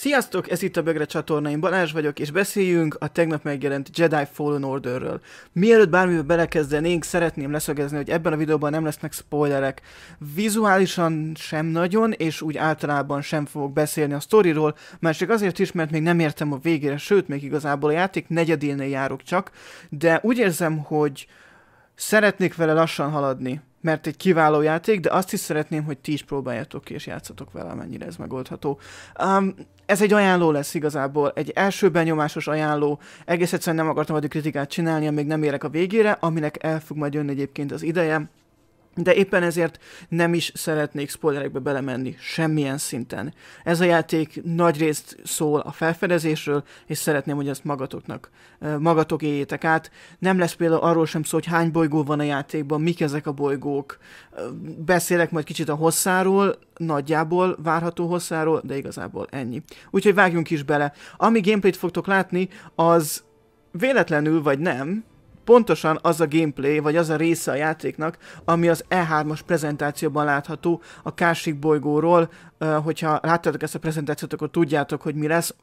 Sziasztok, ez itt a Bögre csatorna, én Balázs vagyok, és beszéljünk a tegnap megjelent Jedi Fallen Orderről. Mielőtt bármibe belekezdenénk, szeretném leszögezni, hogy ebben a videóban nem lesznek spoilerek. Vizuálisan sem nagyon, és úgy általában sem fogok beszélni a sztoriról, másik azért is, mert még nem értem a végére, sőt, még igazából a játék negyedénél járok csak, de úgy érzem, hogy szeretnék vele lassan haladni mert egy kiváló játék, de azt is szeretném, hogy ti is próbáljátok ki, és játszatok vele, mennyire ez megoldható. Um, ez egy ajánló lesz igazából, egy első benyomásos ajánló. Egész egyszerűen nem akartam addig kritikát csinálni, amíg nem érek a végére, aminek el fog majd jönni egyébként az ideje de éppen ezért nem is szeretnék spoilerekbe belemenni semmilyen szinten. Ez a játék nagyrészt szól a felfedezésről, és szeretném, hogy ezt magatoknak, magatok éljétek át. Nem lesz például arról sem szó, hogy hány bolygó van a játékban, mik ezek a bolygók. Beszélek majd kicsit a hosszáról, nagyjából várható hosszáról, de igazából ennyi. Úgyhogy vágjunk is bele. Ami gameplayt fogtok látni, az véletlenül vagy nem, pontosan az a gameplay, vagy az a része a játéknak, ami az E3-as prezentációban látható a Kásik bolygóról, hogyha láttátok ezt a prezentációt, akkor tudjátok, hogy mi lesz,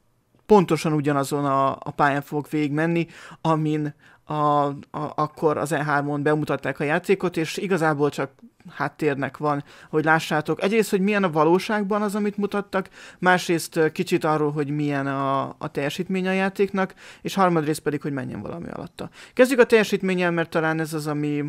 pontosan ugyanazon a, a pályán fog végigmenni, amin a, a, akkor az E3-on bemutatták a játékot, és igazából csak háttérnek van, hogy lássátok. Egyrészt, hogy milyen a valóságban az, amit mutattak, másrészt kicsit arról, hogy milyen a, a teljesítmény a játéknak, és harmadrészt pedig, hogy menjen valami alatta. Kezdjük a teljesítménnyel, mert talán ez az, ami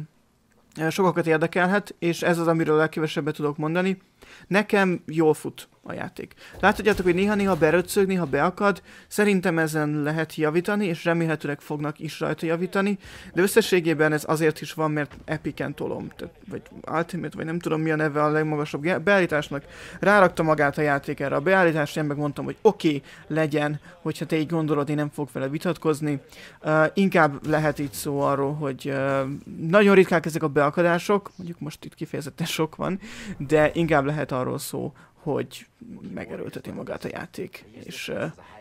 sokakat érdekelhet, és ez az, amiről legkevesebbet tudok mondani. Nekem jól fut a játék. Láthatjátok, hogy néha-néha beröccög, néha beakad, szerintem ezen lehet javítani, és remélhetőleg fognak is rajta javítani, de összességében ez azért is van, mert epiken tolom, tehát, vagy Ultimate, vagy nem tudom mi a neve a legmagasabb beállításnak, rárakta magát a játék erre a beállításra, én mondtam, hogy oké, okay, legyen, hogyha te így gondolod, én nem fogok vele vitatkozni. Uh, inkább lehet itt szó arról, hogy uh, nagyon ritkák ezek a beakadások, mondjuk most itt kifejezetten sok van, de inkább lehet arról szó, hogy megerőlteti magát a játék, és,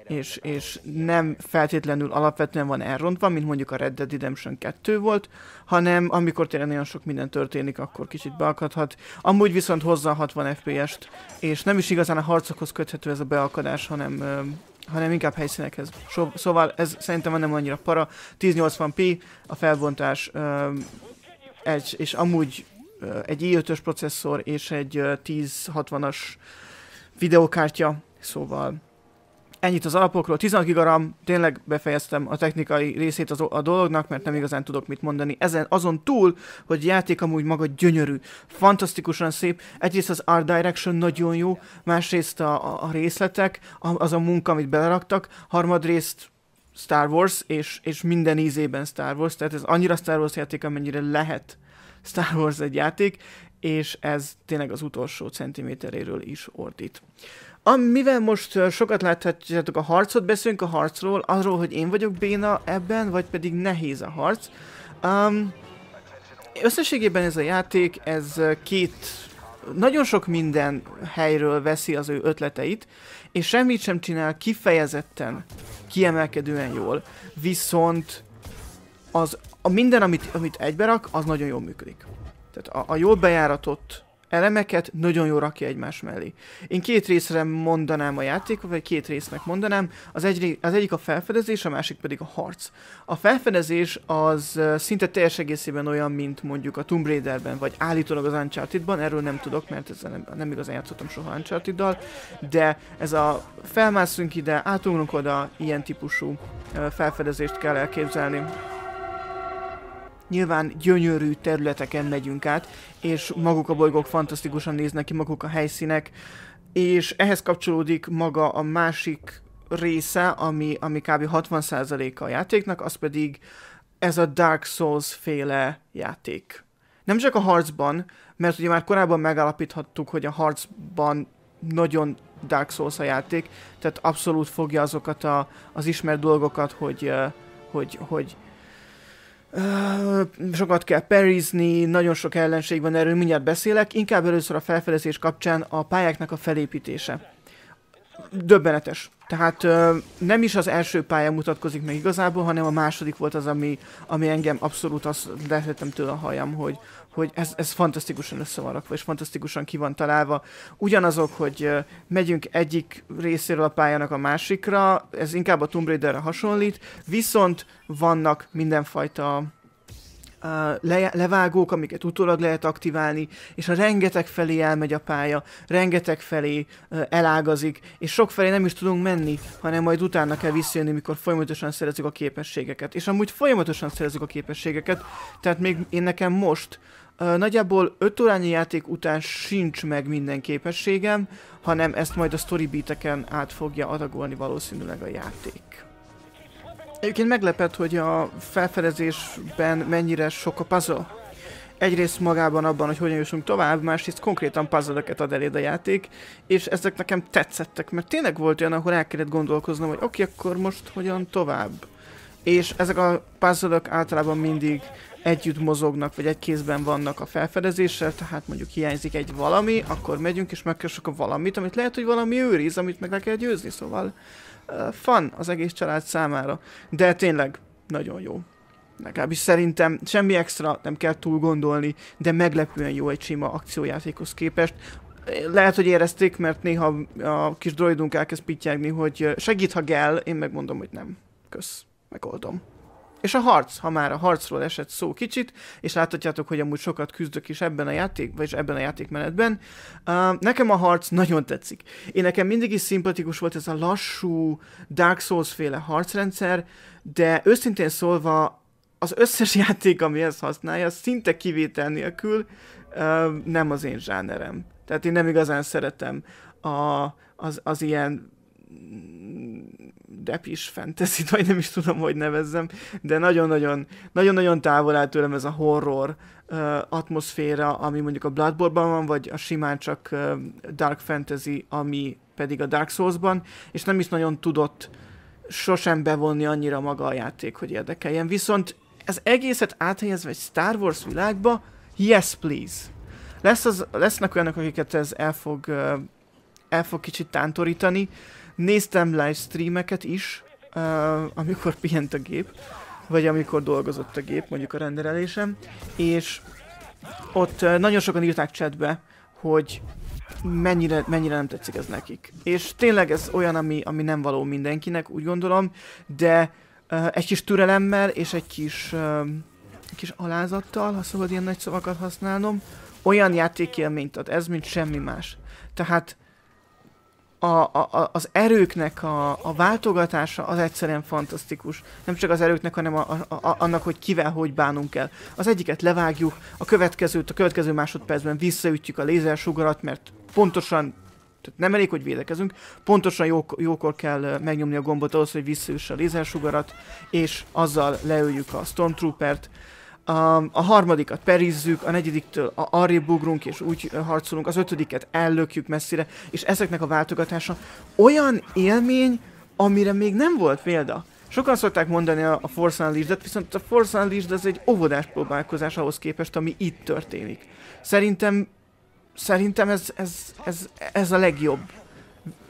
és, és nem feltétlenül alapvetően van elrontva, mint mondjuk a Red Dead Redemption 2 volt, hanem amikor tényleg nagyon sok minden történik, akkor kicsit beakadhat. Amúgy viszont hozza 60 FPS-t, és nem is igazán a harcokhoz köthető ez a beakadás, hanem hanem inkább helyszínekhez. So, szóval ez szerintem nem annyira para. 1080p a felbontás, egy, és amúgy egy i5-ös processzor és egy 1060-as videokártya, szóval ennyit az alapokról. 16 giga RAM, tényleg befejeztem a technikai részét az, a dolognak, mert nem igazán tudok mit mondani. Ezen azon túl, hogy játék amúgy maga gyönyörű, fantasztikusan szép. Egyrészt az Art Direction nagyon jó, másrészt a, a részletek, az a munka, amit beleraktak, harmadrészt Star Wars, és, és minden ízében Star Wars, tehát ez annyira Star Wars játék, amennyire lehet Star Wars egy játék, és ez tényleg az utolsó centiméteréről is ordít. Amivel most sokat láthatjátok a harcot, beszélünk a harcról, arról, hogy én vagyok béna ebben, vagy pedig nehéz a harc. Um, összességében ez a játék, ez két nagyon sok minden helyről veszi az ő ötleteit, és semmit sem csinál kifejezetten, kiemelkedően jól, viszont az a minden, amit, amit egyberak, az nagyon jól működik. Tehát a, a jól bejáratott elemeket nagyon jól rakja egymás mellé. Én két részre mondanám a játékot, vagy két résznek mondanám. Az, egy, az egyik a felfedezés, a másik pedig a harc. A felfedezés az szinte teljes egészében olyan, mint mondjuk a Tomb Raiderben, vagy állítólag az Uncharted-ban, erről nem tudok, mert ezzel nem, nem igazán játszottam soha Uncharted-dal, de ez a felmászunk ide, átugrunk oda, ilyen típusú felfedezést kell elképzelni nyilván gyönyörű területeken megyünk át, és maguk a bolygók fantasztikusan néznek ki, maguk a helyszínek, és ehhez kapcsolódik maga a másik része, ami, ami kb. 60%-a a játéknak, az pedig ez a Dark Souls féle játék. Nem csak a harcban, mert ugye már korábban megállapíthattuk, hogy a harcban nagyon Dark Souls a játék, tehát abszolút fogja azokat a, az ismert dolgokat, hogy, hogy, hogy sokat kell perizni, nagyon sok ellenség van, erről mindjárt beszélek, inkább először a felfedezés kapcsán a pályáknak a felépítése. Döbbenetes. Tehát ö, nem is az első pálya mutatkozik meg igazából, hanem a második volt az, ami, ami engem abszolút azt lehetettem tőle a hajam, hogy hogy ez, ez fantasztikusan össze van rakva, és fantasztikusan ki van találva. Ugyanazok, hogy megyünk egyik részéről a pályának a másikra, ez inkább a Tomb Raiderre hasonlít, viszont vannak mindenfajta le, levágók, amiket utólag lehet aktiválni, és a rengeteg felé elmegy a pálya, rengeteg felé elágazik, és sok felé nem is tudunk menni, hanem majd utána kell visszajönni, mikor folyamatosan szerezzük a képességeket. És amúgy folyamatosan szerezzük a képességeket, tehát még én nekem most Uh, nagyjából 5 órányi játék után sincs meg minden képességem, hanem ezt majd a storybiteken át fogja adagolni valószínűleg a játék. Egyébként meglepett, hogy a felfedezésben mennyire sok a puzzle. Egyrészt magában abban, hogy hogyan jussunk tovább, másrészt konkrétan puzzle ad eléd a játék, és ezek nekem tetszettek, mert tényleg volt olyan, ahol el kellett gondolkoznom, hogy oké, okay, akkor most hogyan tovább. És ezek a puzzle általában mindig együtt mozognak, vagy egy kézben vannak a felfedezéssel, tehát mondjuk hiányzik egy valami, akkor megyünk és megkeresünk a valamit, amit lehet, hogy valami őriz, amit meg le kell győzni, szóval uh, fun az egész család számára. De tényleg nagyon jó. Legalábbis szerintem semmi extra, nem kell túl gondolni, de meglepően jó egy sima akciójátékhoz képest. Lehet, hogy érezték, mert néha a kis droidunk elkezd pittyágni, hogy segít, ha kell, én megmondom, hogy nem. Kösz, megoldom. És a harc, ha már a harcról esett szó kicsit, és láthatjátok, hogy amúgy sokat küzdök is ebben a játék, vagy ebben a játékmenetben. Uh, nekem a harc nagyon tetszik. Én nekem mindig is szimpatikus volt ez a lassú Dark Souls féle harcrendszer, de őszintén szólva az összes játék, ami ezt használja, szinte kivétel nélkül uh, nem az én zsánerem. Tehát én nem igazán szeretem a, az, az ilyen depis fantasy vagy nem is tudom, hogy nevezzem, de nagyon-nagyon, nagyon-nagyon távol áll tőlem ez a horror uh, atmoszféra, ami mondjuk a Bloodborne-ban van, vagy a simán csak uh, Dark Fantasy, ami pedig a Dark Souls-ban, és nem is nagyon tudott sosem bevonni annyira maga a játék, hogy érdekeljen. Viszont ez egészet áthelyezve egy Star Wars világba, yes please. Lesz az, lesznek olyanok, akiket ez el fog, el fog kicsit tántorítani, Néztem livestreameket is, uh, amikor pihent a gép, vagy amikor dolgozott a gép, mondjuk a renderelésem, és ott uh, nagyon sokan írták chatbe, hogy mennyire, mennyire nem tetszik ez nekik. És tényleg ez olyan, ami, ami nem való mindenkinek, úgy gondolom, de uh, egy kis türelemmel és egy kis, uh, egy kis alázattal, ha szabad ilyen nagy szavakat használnom, olyan játékélményt ad ez, mint semmi más. Tehát a, a, az erőknek a, a váltogatása az egyszerűen fantasztikus. Nem csak az erőknek, hanem a, a, a, annak, hogy kivel hogy bánunk el. Az egyiket levágjuk, a következőt a következő másodpercben visszaütjük a lézersugarat, mert pontosan tehát nem elég, hogy védekezünk, pontosan jó, jókor kell megnyomni a gombot ahhoz, hogy visszaüsse a lézersugarat, és azzal leöljük a Stormtroopert. A, a harmadikat perizzük, a negyediktől a arrébb ugrunk és úgy harcolunk, az ötödiket ellökjük messzire, és ezeknek a váltogatása olyan élmény, amire még nem volt példa. Sokan szokták mondani a, a Force Unleashed-et, viszont a Force Unleashed az egy óvodás próbálkozás ahhoz képest, ami itt történik. Szerintem, szerintem ez, ez, ez, ez a legjobb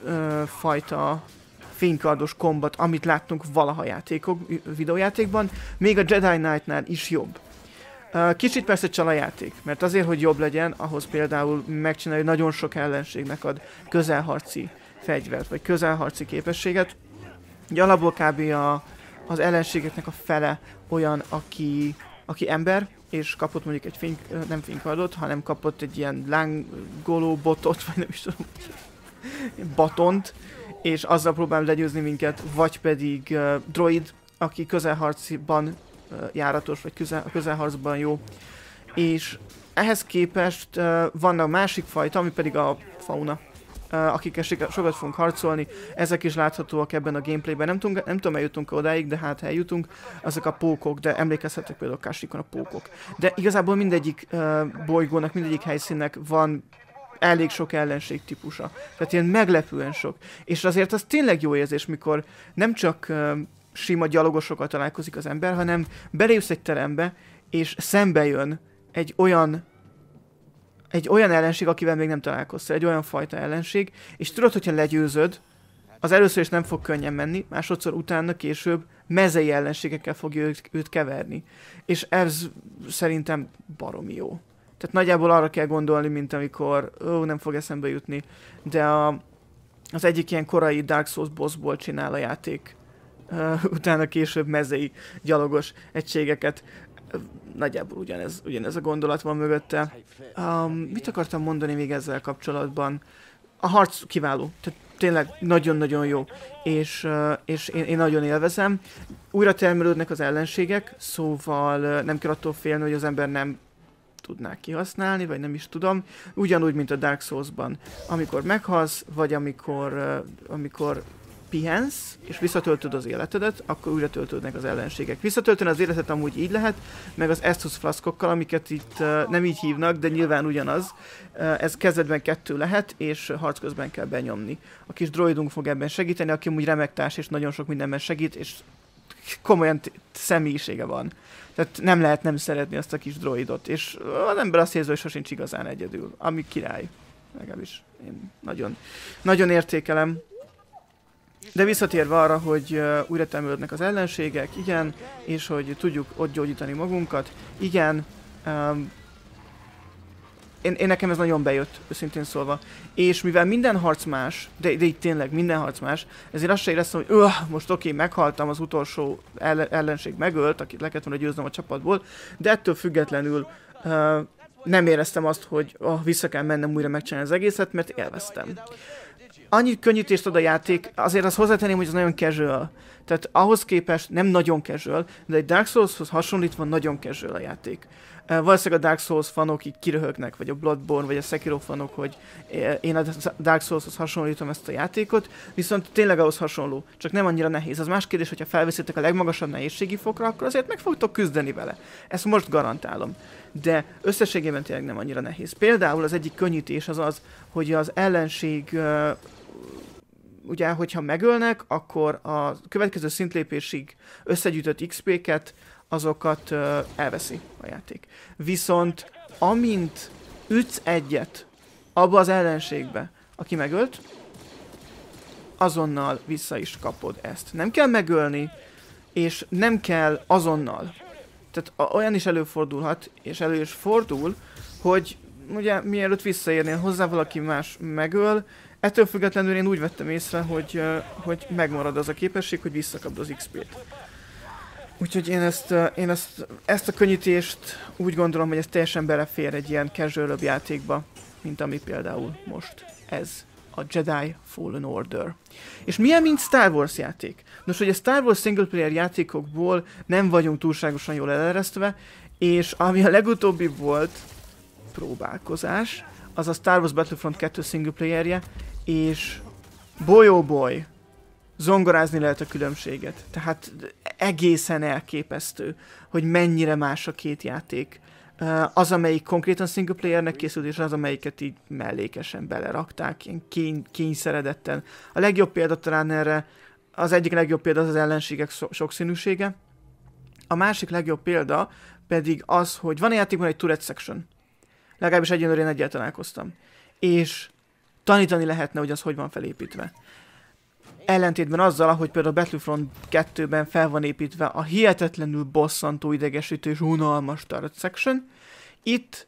ö, fajta fénykardos kombat, amit láttunk valaha játékok, videójátékban, még a Jedi Knight-nál is jobb. Kicsit persze csalajáték, mert azért, hogy jobb legyen, ahhoz például megcsinálja, hogy nagyon sok ellenségnek ad közelharci fegyvert, vagy közelharci képességet. Ugye alapból kb. A, az ellenségeknek a fele olyan, aki, aki ember, és kapott mondjuk egy fény, nem fénykardot, hanem kapott egy ilyen lángoló botot, vagy nem is tudom, batont, és azzal próbál legyőzni minket, vagy pedig uh, droid, aki közelharciban járatos, vagy közel, közelharcban jó. És ehhez képest uh, van a másik fajta, ami pedig a fauna, uh, akikkel sokat fogunk harcolni. Ezek is láthatóak ebben a gameplayben. Nem, tunk, nem tudom, eljutunk odáig, de hát eljutunk. Azok a pókok, de emlékezhetek például Kásikon a pókok. De igazából mindegyik uh, bolygónak, mindegyik helyszínnek van elég sok ellenség típusa. Tehát ilyen meglepően sok. És azért az tényleg jó érzés, mikor nem csak uh, sima gyalogosokkal találkozik az ember, hanem belépsz egy terembe, és szembe jön egy olyan egy olyan ellenség, akivel még nem találkoztál, egy olyan fajta ellenség, és tudod, hogyha legyőzöd, az először is nem fog könnyen menni, másodszor utána később mezei ellenségekkel fogja őt, őt keverni. És ez szerintem baromi jó. Tehát nagyjából arra kell gondolni, mint amikor ó, nem fog eszembe jutni, de a, az egyik ilyen korai Dark Souls bossból csinál a játék utána később mezei gyalogos egységeket. Nagyjából ugyanez, ugyanez a gondolat van mögötte. Um, mit akartam mondani még ezzel kapcsolatban? A harc kiváló, tehát tényleg nagyon-nagyon jó, és, és én, én nagyon élvezem. Újra termelődnek az ellenségek, szóval nem kell attól félni, hogy az ember nem tudnák kihasználni, vagy nem is tudom. Ugyanúgy, mint a Dark Souls-ban. Amikor meghalsz, vagy amikor, amikor pihensz, és visszatöltöd az életedet, akkor újra töltődnek az ellenségek. Visszatölteni az életet amúgy így lehet, meg az Estus flaszkokkal, amiket itt uh, nem így hívnak, de nyilván ugyanaz. Uh, ez kezdetben kettő lehet, és harc közben kell benyomni. A kis droidunk fog ebben segíteni, aki úgy remek társ, és nagyon sok mindenben segít, és komolyan személyisége van. Tehát nem lehet nem szeretni azt a kis droidot, és az ember azt érzi, hogy sosincs igazán egyedül, ami király. Legalábbis én nagyon, nagyon értékelem. De visszatérve arra, hogy újra temődnek az ellenségek, igen, és hogy tudjuk ott gyógyítani magunkat, igen, um, én, én nekem ez nagyon bejött, őszintén szólva. És mivel minden harc más, de, de itt tényleg minden harc más, ezért azt se éreztem, hogy öh, most oké, okay, meghaltam, az utolsó ellenség megölt, akit le kellett volna győznöm a csapatból, de ettől függetlenül uh, nem éreztem azt, hogy oh, vissza kell mennem újra megcsinálni az egészet, mert élveztem annyi könnyítést ad a játék, azért azt hozzátenném, hogy ez nagyon casual. Tehát ahhoz képest nem nagyon casual, de egy Dark Souls-hoz hasonlítva nagyon casual a játék. Valószínűleg a Dark Souls fanok így kiröhögnek, vagy a Bloodborne, vagy a Sekiro fanok, hogy én a Dark Souls-hoz hasonlítom ezt a játékot, viszont tényleg ahhoz hasonló, csak nem annyira nehéz. Az más kérdés, hogyha felveszitek a legmagasabb nehézségi fokra, akkor azért meg fogtok küzdeni vele. Ezt most garantálom. De összességében tényleg nem annyira nehéz. Például az egyik könnyítés az az, hogy az ellenség ugye, hogyha megölnek, akkor a következő szintlépésig összegyűjtött XP-ket, azokat uh, elveszi a játék. Viszont amint ütsz egyet abba az ellenségbe, aki megölt, azonnal vissza is kapod ezt. Nem kell megölni, és nem kell azonnal. Tehát olyan is előfordulhat, és elő is fordul, hogy ugye mielőtt visszaérnél hozzá valaki más megöl, Ettől függetlenül én úgy vettem észre, hogy, hogy megmarad az a képesség, hogy visszakapd az XP-t. Úgyhogy én ezt, én ezt, ezt a könnyítést úgy gondolom, hogy ez teljesen belefér egy ilyen casual játékba, mint ami például most ez a Jedi Fallen Order. És milyen, mint Star Wars játék? Nos, hogy a Star Wars single player játékokból nem vagyunk túlságosan jól eleresztve, és ami a legutóbbi volt próbálkozás, az a Star Wars Battlefront 2 single playerje, és bolyóboly zongorázni lehet a különbséget. Tehát egészen elképesztő, hogy mennyire más a két játék. Az, amelyik konkrétan single playernek készült, és az, amelyiket így mellékesen belerakták, ilyen kény, kényszeredetten. A legjobb példa talán erre, az egyik legjobb példa az, az ellenségek sokszínűsége. A másik legjobb példa pedig az, hogy van a játékban egy turret section. Legalábbis egyenlőre én egyáltalán találkoztam. És tanítani lehetne, hogy az hogy van felépítve. Ellentétben azzal, ahogy például a Battlefront 2-ben fel van építve a hihetetlenül bosszantó, idegesítő és unalmas turret section, itt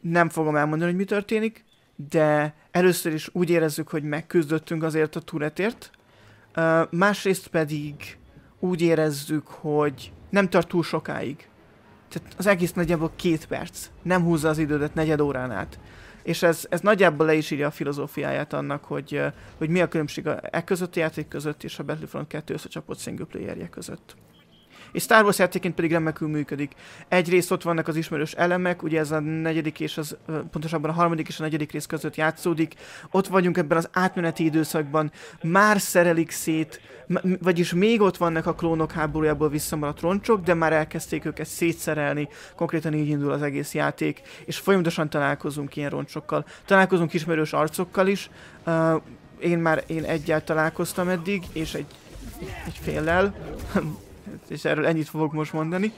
nem fogom elmondani, hogy mi történik, de először is úgy érezzük, hogy megküzdöttünk azért a turetért, uh, másrészt pedig úgy érezzük, hogy nem tart túl sokáig. Tehát az egész nagyjából két perc. Nem húzza az idődet negyed órán át és ez, ez nagyjából le is írja a filozófiáját annak, hogy, hogy mi a különbség e között a játék között és a Battlefront 2 összecsapott single player között. És Star Wars játéként pedig remekül működik. Egyrészt ott vannak az ismerős elemek, ugye ez a negyedik és az, pontosabban a harmadik és a negyedik rész között játszódik. Ott vagyunk ebben az átmeneti időszakban, már szerelik szét, vagyis még ott vannak a klónok háborújából visszamaradt roncsok, de már elkezdték őket szétszerelni, konkrétan így indul az egész játék, és folyamatosan találkozunk ilyen roncsokkal. Találkozunk ismerős arcokkal is, uh, én már én egyel találkoztam eddig, és egy, egy féllel, és erről ennyit fogok most mondani.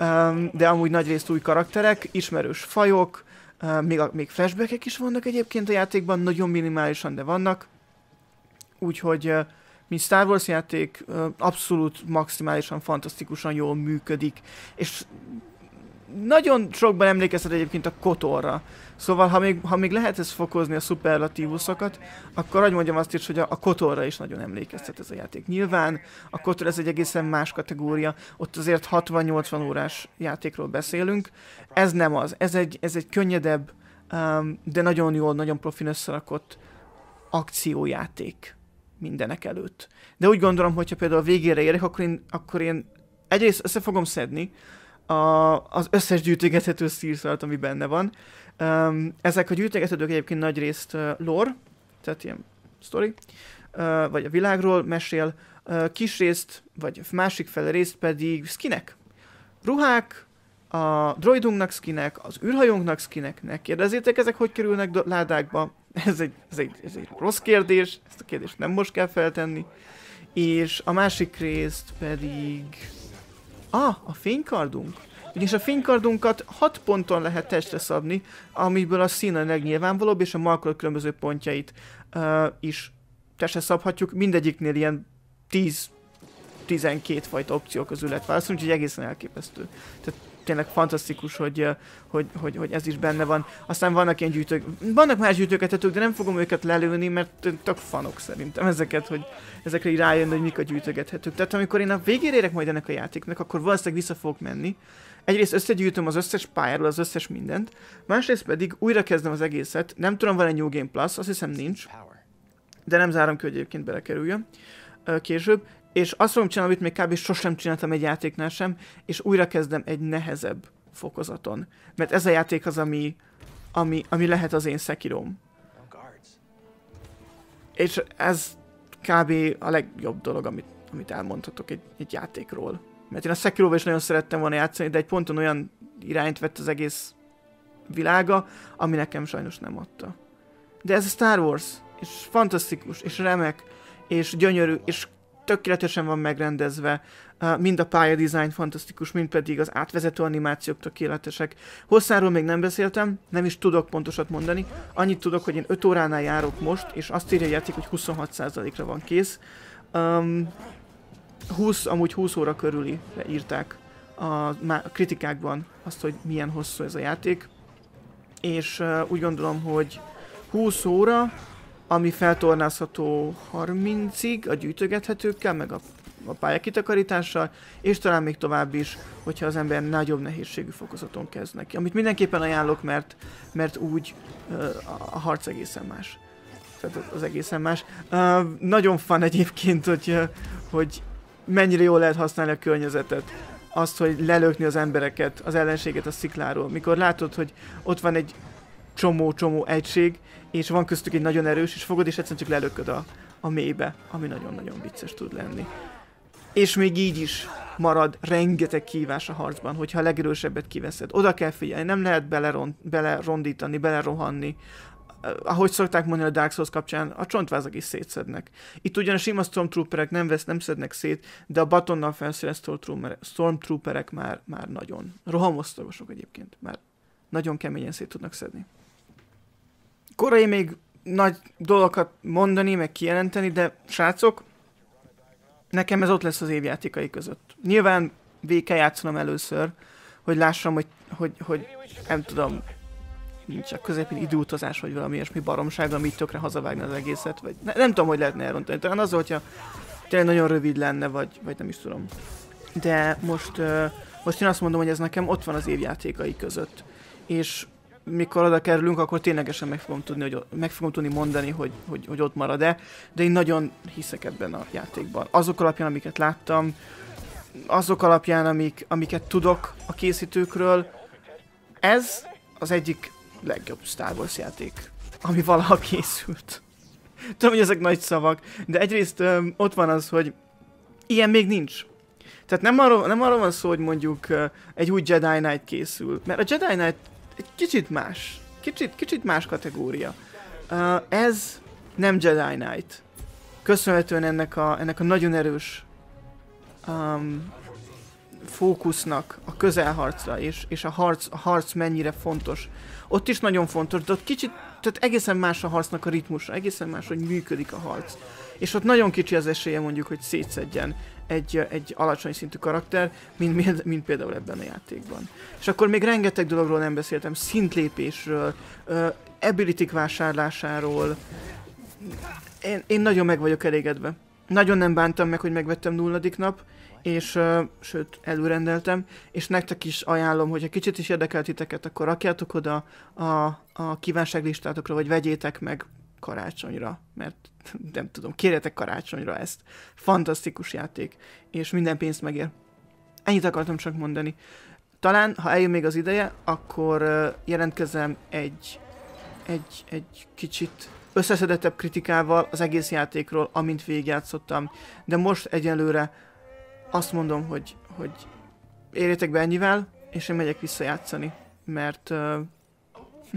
Um, de amúgy nagyrészt új karakterek, ismerős fajok, uh, még, a, még flashbackek is vannak egyébként a játékban, nagyon minimálisan, de vannak. Úgyhogy uh, mint Star Wars játék, uh, abszolút maximálisan, fantasztikusan jól működik, és nagyon sokban emlékezhet egyébként a Kotorra. Szóval, ha még, ha még lehet ezt fokozni a szuperlatívuszokat, akkor hogy mondjam azt is, hogy a, a Kotorra is nagyon emlékeztet ez a játék. Nyilván a Kotor ez egy egészen más kategória, ott azért 60-80 órás játékról beszélünk. Ez nem az, ez egy, ez egy könnyedebb, um, de nagyon jól, nagyon profin összerakott akciójáték mindenek előtt. De úgy gondolom, hogyha például a végére érek, akkor én, akkor én egyrészt össze fogom szedni, a, az összes gyűjtögethető szírszart, ami benne van. Um, ezek a gyűjtögethetők egyébként nagy részt uh, lore, tehát ilyen story, uh, vagy a világról mesél, uh, kis részt, vagy másik fele részt pedig skinek. Ruhák, a droidunknak skinek, az űrhajónknak skinek. Ne kérdezzétek, ezek hogy kerülnek do- ládákba? Ez egy, ez, egy, ez egy rossz kérdés, ezt a kérdést nem most kell feltenni. És a másik részt pedig Ah, a fénykardunk? Ugyanis a fénykardunkat 6 ponton lehet testre szabni, amiből a szín a legnyilvánvalóbb, és a markolat különböző pontjait uh, is testre szabhatjuk. Mindegyiknél ilyen 10 12 fajta opció közül lehet válaszolni, úgyhogy egészen elképesztő. Tehát tényleg fantasztikus, hogy, hogy, hogy, hogy ez is benne van. Aztán vannak ilyen gyűjtők, vannak más gyűjtőketetők, de nem fogom őket lelőni, mert tök fanok szerintem ezeket, hogy ezekre így rájön, hogy mik a gyűjtögethetők. Tehát amikor én a végére érek majd ennek a játéknak, akkor valószínűleg vissza fogok menni. Egyrészt összegyűjtöm az összes pályáról az összes mindent, másrészt pedig újra kezdem az egészet. Nem tudom, van egy New Game Plus, azt hiszem nincs, de nem zárom ki, hogy egyébként belekerüljön később, és azt fogom csinálni, amit még kb. sosem csináltam egy játéknál sem, és újra kezdem egy nehezebb fokozaton. Mert ez a játék az, ami, ami, ami lehet az én szekirom. És ez kb. a legjobb dolog, amit, amit elmondhatok egy, egy játékról. Mert én a sekiro is nagyon szerettem volna játszani, de egy ponton olyan irányt vett az egész világa, ami nekem sajnos nem adta. De ez a Star Wars, és fantasztikus, és remek, és gyönyörű, és tökéletesen van megrendezve, mind a pályadizájn fantasztikus, mind pedig az átvezető animációk tökéletesek. Hosszáról még nem beszéltem, nem is tudok pontosat mondani. Annyit tudok, hogy én 5 óránál járok most, és azt írja a játék, hogy 26%-ra van kész. Um, 20, amúgy 20 óra körüli írták a, a kritikákban azt, hogy milyen hosszú ez a játék. És uh, úgy gondolom, hogy 20 óra, ami feltornázható 30-ig a gyűjtögethetőkkel, meg a, a pályakitakarítással, és talán még tovább is, hogyha az ember nagyobb nehézségű fokozaton kezd neki. Amit mindenképpen ajánlok, mert, mert úgy uh, a harc egészen más. Tehát az egészen más. Uh, nagyon fan egyébként, hogy, uh, hogy mennyire jól lehet használni a környezetet azt, hogy lelökni az embereket, az ellenséget a szikláról. Mikor látod, hogy ott van egy csomó-csomó egység, és van köztük egy nagyon erős, és fogod, és egyszerűen csak lelököd a, a mélybe, ami nagyon-nagyon vicces tud lenni. És még így is marad rengeteg kívás a harcban, hogyha a legerősebbet kiveszed. Oda kell figyelni, nem lehet belerondítani, bele belerohanni. Eh, ahogy szokták mondani a Dark Souls kapcsán, a csontvázak is szétszednek. Itt ugyan a sima Stormtrooperek nem, vesz, nem szednek szét, de a batonnal felszerelt Stormtrooperek, Stormtrooperek már, már nagyon. Rohamosztagosok egyébként, már nagyon keményen szét tudnak szedni korai még nagy dolgokat mondani, meg kijelenteni, de srácok, nekem ez ott lesz az évjátékai között. Nyilván véke játszom először, hogy lássam, hogy, hogy, hogy nem tudom, nincs a közepén időutazás, vagy valami ilyesmi baromság, ami így tökre hazavágna az egészet, vagy ne, nem tudom, hogy lehetne elrontani. Talán az, hogyha tényleg nagyon rövid lenne, vagy, vagy nem is tudom. De most, uh, most én azt mondom, hogy ez nekem ott van az évjátékai között. És mikor oda kerülünk, akkor ténylegesen meg fogom tudni, hogy, meg fogom tudni mondani, hogy, hogy, hogy ott marad-e, de én nagyon hiszek ebben a játékban. Azok alapján, amiket láttam, azok alapján, amik, amiket tudok a készítőkről, ez az egyik legjobb Star Wars játék, ami valaha készült. Tudom, hogy ezek nagy szavak, de egyrészt ö, ott van az, hogy ilyen még nincs. Tehát nem arról, nem arról van szó, hogy mondjuk egy új Jedi Knight készül, mert a Jedi Knight egy kicsit más. Kicsit, kicsit más kategória. Uh, ez nem Jedi Knight. Köszönhetően ennek a, ennek a nagyon erős um, fókusznak a közelharcra, és, és a, harc, a harc mennyire fontos. Ott is nagyon fontos, de ott kicsit, tehát egészen más a harcnak a ritmusa, egészen más, hogy működik a harc. És ott nagyon kicsi az esélye mondjuk, hogy szétszedjen egy, egy alacsony szintű karakter, mint, mint, mint például ebben a játékban. És akkor még rengeteg dologról nem beszéltem, szintlépésről, uh, ability vásárlásáról. Én, én nagyon meg vagyok elégedve. Nagyon nem bántam meg, hogy megvettem nulladik nap, és uh, sőt, előrendeltem, és nektek is ajánlom, hogy ha kicsit is érdekeltiteket, akkor rakjátok oda a, a kívánságlistátokra, vagy vegyétek meg karácsonyra, mert nem tudom, kérjetek karácsonyra ezt. Fantasztikus játék, és minden pénzt megér. Ennyit akartam csak mondani. Talán, ha eljön még az ideje, akkor jelentkezem egy, egy, egy kicsit összeszedettebb kritikával az egész játékról, amint végigjátszottam. De most egyelőre azt mondom, hogy, hogy érjetek be ennyivel, és én megyek visszajátszani, mert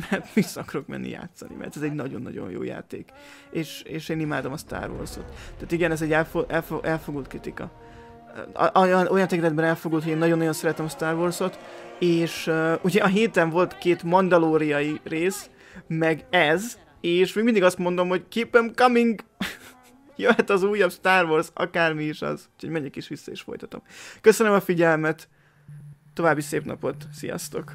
mert vissza akarok menni játszani, mert ez egy nagyon-nagyon jó játék. És, és én imádom a Star Wars-ot. Tehát igen, ez egy elfo- elfo- elfogult kritika. Olyan, olyan tekintetben elfogult, hogy én nagyon-nagyon szeretem a Star Wars-ot, és uh, ugye a héten volt két mandalóriai rész, meg ez, és még mindig azt mondom, hogy keep them coming! Jöhet az újabb Star Wars, akármi is az. Úgyhogy menjek is vissza és folytatom. Köszönöm a figyelmet, további szép napot, sziasztok!